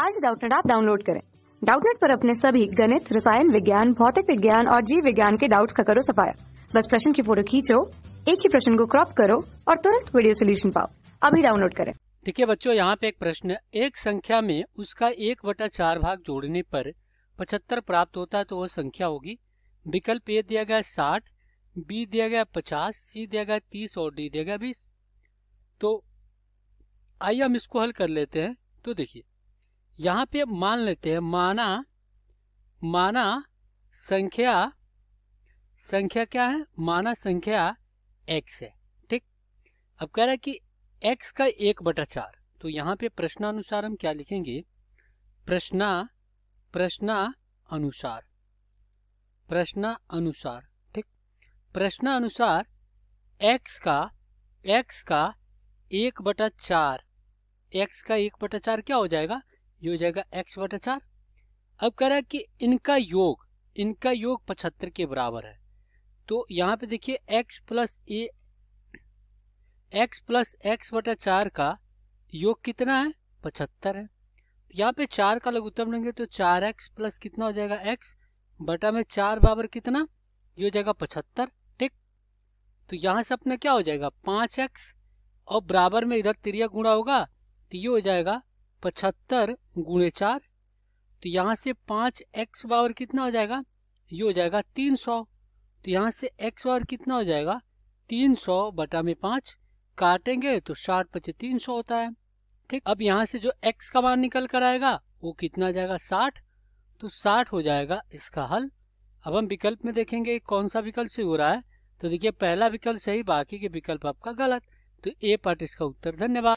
आज डाउटनेट आप डाउनलोड करें डाउटनेट पर अपने सभी गणित रसायन विज्ञान भौतिक विज्ञान और जीव विज्ञान के डाउट्स का करो सफाया बस प्रश्न की फोटो खींचो एक ही प्रश्न को क्रॉप करो और तुरंत वीडियो सोल्यूशन पाओ अभी डाउनलोड करें है बच्चों यहाँ पे एक प्रश्न एक संख्या में उसका एक बटा चार भाग जोड़ने पर पचहत्तर प्राप्त होता है तो वह संख्या होगी विकल्प ए दिया गया साठ बी दिया गया पचास सी दिया गया तीस और डी दिया गया बीस तो आइए हम इसको हल कर लेते हैं तो देखिए यहाँ पे मान लेते हैं माना माना संख्या संख्या क्या है माना संख्या x है ठीक अब कह रहा है कि x का एक बटा चार तो यहाँ पे प्रश्नानुसार हम क्या लिखेंगे प्रश्ना प्रश्ना अनुसार प्रश्न अनुसार ठीक प्रश्न अनुसार x का x का एक बटा चार एक्स का एक बटा चार क्या हो जाएगा ये हो जाएगा एक्स बटा चार अब कह रहा है कि इनका योग इनका योग पचहत्तर के बराबर है तो यहाँ पे देखिए X plus A X plus X बटा चार का योग कितना है पचहत्तर है तो यहाँ पे चार का लघुत्तम लेंगे तो चार एक्स प्लस कितना हो जाएगा एक्स बटा में चार बराबर कितना ये हो जाएगा पचहत्तर ठीक तो यहाँ से अपना क्या हो जाएगा पाँच एक्स और बराबर में इधर त्रिया गुणा होगा तो ये हो जाएगा पचहत्तर गुणे चार तो यहाँ से पाँच एक्स पावर कितना हो जाएगा ये हो जाएगा तीन सौ तो यहाँ से एक्स पावर कितना हो जाएगा तीन सौ बटा में पाँच काटेंगे तो साठ पचे तीन सौ होता है ठीक अब यहाँ से जो एक्स का मान निकल कर आएगा वो कितना जाएगा साठ तो साठ हो जाएगा इसका हल अब हम विकल्प में देखेंगे कौन सा विकल्प सही हो रहा है तो देखिए पहला विकल्प सही बाकी के विकल्प आपका गलत तो ए पार्ट इसका उत्तर धन्यवाद